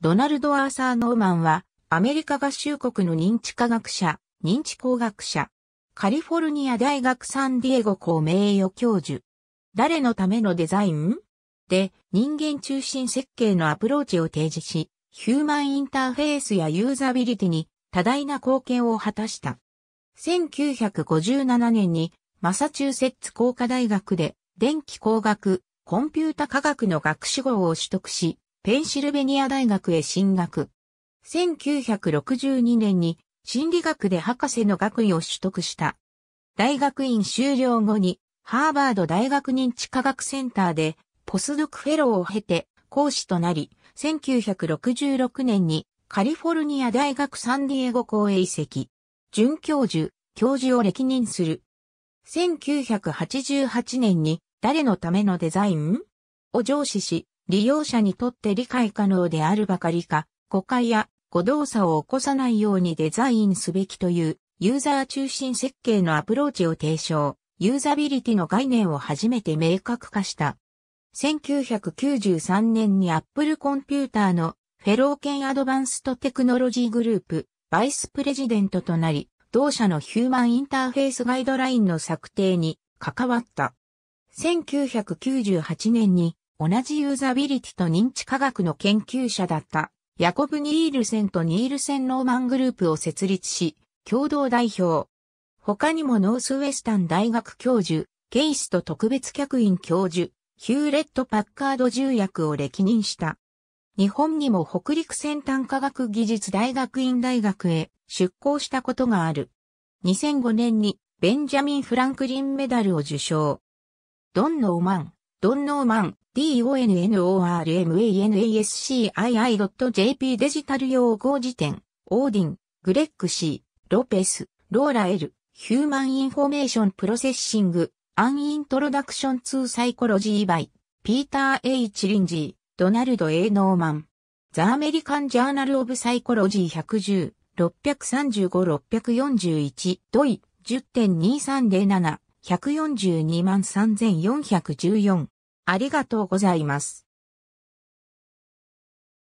ドナルド・アーサー・ノーマンは、アメリカ合衆国の認知科学者、認知工学者、カリフォルニア大学サンディエゴ校名誉教授、誰のためのデザインで、人間中心設計のアプローチを提示し、ヒューマンインターフェースやユーザビリティに多大な貢献を果たした。1957年に、マサチューセッツ工科大学で、電気工学、コンピュータ科学の学士号を取得し、ペンシルベニア大学へ進学。1962年に心理学で博士の学位を取得した。大学院修了後にハーバード大学認知科学センターでポスドクフェローを経て講師となり、1966年にカリフォルニア大学サンディエゴ校へ移籍。准教授、教授を歴任する。1988年に誰のためのデザインを上司し、利用者にとって理解可能であるばかりか、誤解や誤動作を起こさないようにデザインすべきというユーザー中心設計のアプローチを提唱、ユーザビリティの概念を初めて明確化した。1993年に Apple コンピューターのフェロー研アドバンストテクノロジーグループ、バイスプレジデントとなり、同社のヒューマンインターフェースガイドラインの策定に関わった。1998年に同じユーザビリティと認知科学の研究者だったヤコブ・ニールセンとニールセン・ノーマングループを設立し、共同代表。他にもノースウェスタン大学教授、ケイスト特別客員教授、ヒューレット・パッカード重役を歴任した。日本にも北陸先端科学技術大学院大学へ出向したことがある。2005年にベンジャミン・フランクリンメダルを受賞。ドン・ノーマン。ドンノーマン、donnormanascii.jp デジタル用語辞典、オーディン、グレッグシー、ロペス、ローラエル、ヒューマンインフォメーションプロセッシング、アンイントロダクションツー・サイコロジーバイ、ピーター・ H・ リンジー、ドナルド・ A・ ノーマン。ザ・アメリカン・ジャーナル・オブ・サイコロジー110、635-641、ドイ、10.2307。142万3414。ありがとうございます。